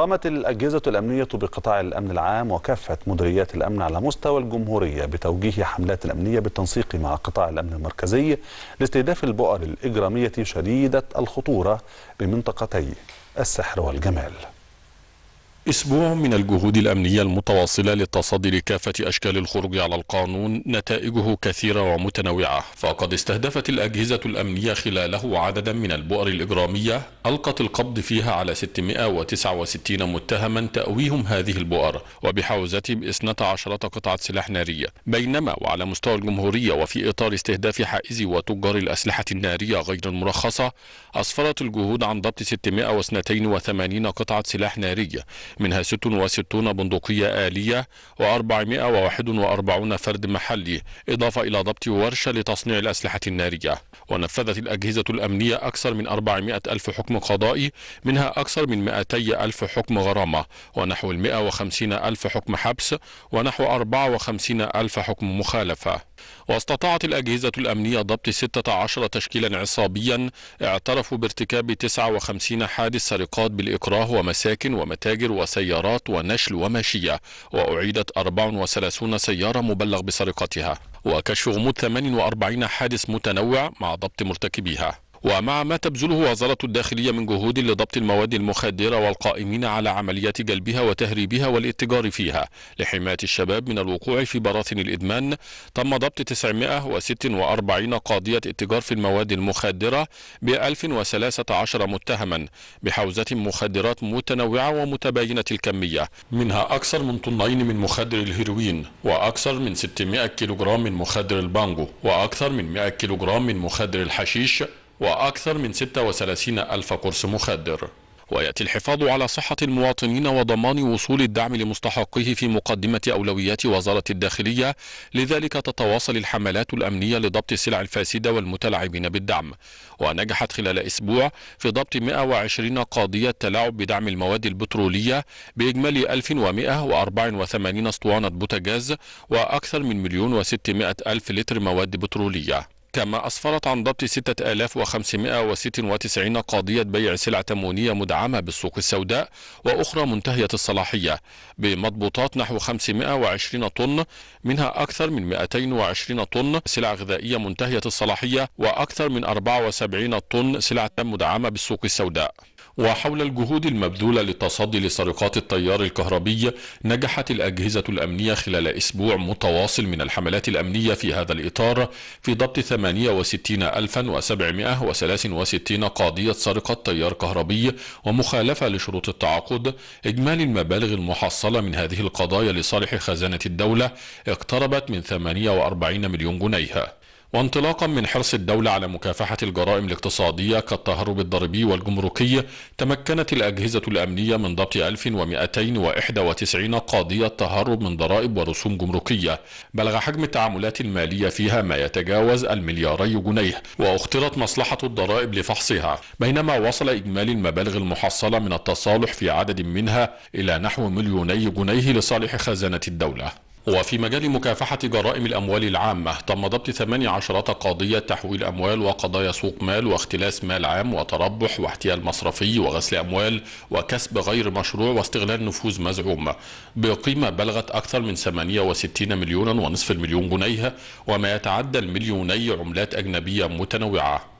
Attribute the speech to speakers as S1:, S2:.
S1: قامت الأجهزة الأمنية بقطاع الأمن العام وكافة مديريات الأمن على مستوى الجمهورية بتوجيه حملات أمنية بالتنسيق مع قطاع الأمن المركزي لاستهداف البؤر الإجرامية شديدة الخطورة بمنطقتي السحر والجمال أسبوع من الجهود الأمنية المتواصلة للتصدي لكافة أشكال الخروج على القانون نتائجه كثيرة ومتنوعة فقد استهدفت الأجهزة الأمنية خلاله عددا من البؤر الإجرامية ألقت القبض فيها على 669 متهما تأويهم هذه البؤر وبحوزتهم 12 قطعة سلاح نارية بينما وعلى مستوى الجمهورية وفي إطار استهداف حائز وتجار الأسلحة النارية غير المرخصة أسفرت الجهود عن ضبط 682 قطعة سلاح نارية منها 66 بندقية آلية و441 فرد محلي إضافة إلى ضبط ورشة لتصنيع الأسلحة النارية ونفذت الأجهزة الأمنية أكثر من 400 ألف حكم قضائي منها أكثر من 200 ألف حكم غرامة ونحو 150 ألف حكم حبس ونحو 54 ألف حكم مخالفة واستطاعت الأجهزة الأمنية ضبط 16 تشكيلا عصابيا اعترفوا بارتكاب 59 حادث سرقات بالإكراه ومساكن ومتاجر وسيارات ونشل وماشية وأعيدت 34 سيارة مبلغ بسرقتها وكشف غموض 48 حادث متنوع مع ضبط مرتكبيها ومع ما تبذله وزارة الداخلية من جهود لضبط المواد المخدرة والقائمين على عمليات جلبها وتهريبها والاتجار فيها لحماية الشباب من الوقوع في براثن الإدمان تم ضبط 946 قاضية اتجار في المواد المخدرة ب 1013 متهما بحوزة مخدرات متنوعة ومتباينة الكمية منها أكثر من طنين من مخدر الهيروين وأكثر من 600 كيلوغرام من مخدر البانجو وأكثر من 100 كيلوغرام من مخدر الحشيش وأكثر من 36 ألف قرص مخدر ويأتي الحفاظ على صحة المواطنين وضمان وصول الدعم لمستحقه في مقدمة أولويات وزارة الداخلية لذلك تتواصل الحملات الأمنية لضبط السلع الفاسدة والمتلاعبين بالدعم ونجحت خلال أسبوع في ضبط 120 قاضية تلاعب بدعم المواد البترولية بإجمالي 1184 اسطوانة بوتاجاز وأكثر من مليون وستمائة ألف لتر مواد بترولية كما أسفرت عن ضبط 6596 قاضية بيع سلع تموينية مدعمة بالسوق السوداء وأخرى منتهية الصلاحية بمضبوطات نحو 520 طن منها أكثر من 220 طن سلع غذائية منتهية الصلاحية وأكثر من 74 طن سلع مدعمة بالسوق السوداء وحول الجهود المبذولة للتصدي لسرقات التيار الكهربي نجحت الأجهزة الأمنية خلال أسبوع متواصل من الحملات الأمنية في هذا الإطار في ضبط 68763 قاضية سرقة تيار كهربي ومخالفة لشروط التعاقد إجمالي المبالغ المحصلة من هذه القضايا لصالح خزانة الدولة اقتربت من 48 مليون جنيه وانطلاقا من حرص الدولة على مكافحة الجرائم الاقتصادية كالتهرب الضريبي والجمركي تمكنت الأجهزة الأمنية من ضبط 1291 قاضية تهرب من ضرائب ورسوم جمركية بلغ حجم التعاملات المالية فيها ما يتجاوز الملياري جنيه واخترت مصلحة الضرائب لفحصها بينما وصل إجمالي المبالغ المحصلة من التصالح في عدد منها إلى نحو مليوني جنيه لصالح خزانة الدولة وفي مجال مكافحة جرائم الأموال العامة تم ضبط 18 قاضية تحويل أموال وقضايا سوق مال واختلاس مال عام وتربح واحتيال مصرفي وغسل أموال وكسب غير مشروع واستغلال نفوذ مزعوم بقيمة بلغت أكثر من 68 مليونا ونصف المليون جنيه وما يتعدى المليوني عملات أجنبية متنوعة